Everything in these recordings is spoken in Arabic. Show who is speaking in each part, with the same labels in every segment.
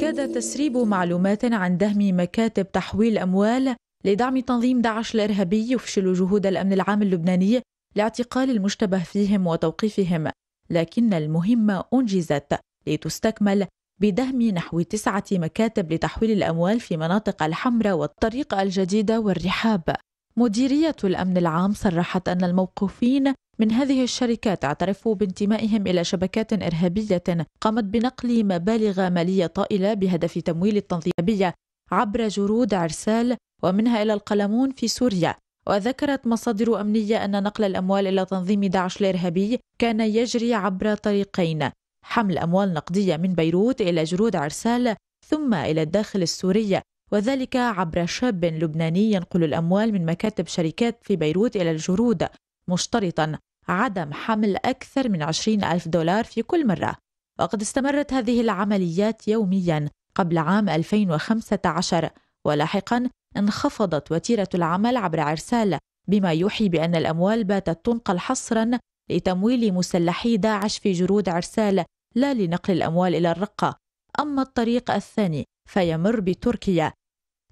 Speaker 1: كاد تسريب معلومات عن دهم مكاتب تحويل أموال لدعم تنظيم داعش الإرهابي يفشل جهود الأمن العام اللبناني لاعتقال المشتبه فيهم وتوقيفهم لكن المهمة أنجزت لتستكمل بدهم نحو تسعة مكاتب لتحويل الأموال في مناطق الحمراء والطريق الجديدة والرحاب مديرية الأمن العام صرحت أن الموقوفين من هذه الشركات اعترفوا بانتمائهم إلى شبكات إرهابية قامت بنقل مبالغ مالية طائلة بهدف تمويل التنظيمية عبر جرود عرسال ومنها إلى القلمون في سوريا وذكرت مصادر أمنية أن نقل الأموال إلى تنظيم داعش الإرهابي كان يجري عبر طريقين حمل أموال نقدية من بيروت إلى جرود عرسال ثم إلى الداخل السوري وذلك عبر شاب لبناني ينقل الأموال من مكاتب شركات في بيروت إلى الجرود مشترطا عدم حمل أكثر من 20 ألف دولار في كل مرة وقد استمرت هذه العمليات يوميا قبل عام 2015 ولاحقا انخفضت وتيرة العمل عبر عرسال بما يوحي بأن الأموال باتت تنقل حصرا لتمويل مسلحي داعش في جرود عرسال لا لنقل الأموال إلى الرقة أما الطريق الثاني فيمر بتركيا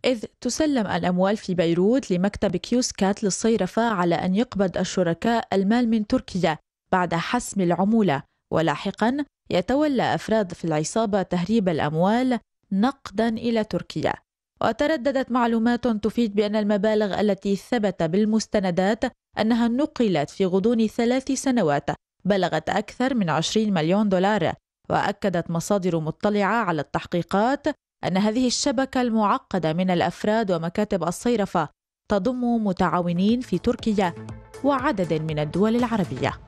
Speaker 1: إذ تسلم الأموال في بيروت لمكتب كيوسكات للصيرفة على أن يقبض الشركاء المال من تركيا بعد حسم العمولة ولاحقا يتولى أفراد في العصابة تهريب الأموال نقدا إلى تركيا وترددت معلومات تفيد بأن المبالغ التي ثبت بالمستندات أنها نقلت في غضون ثلاث سنوات بلغت أكثر من 20 مليون دولار وأكدت مصادر مطلعة على التحقيقات أن هذه الشبكة المعقدة من الأفراد ومكاتب الصيرفة تضم متعاونين في تركيا وعدد من الدول العربيه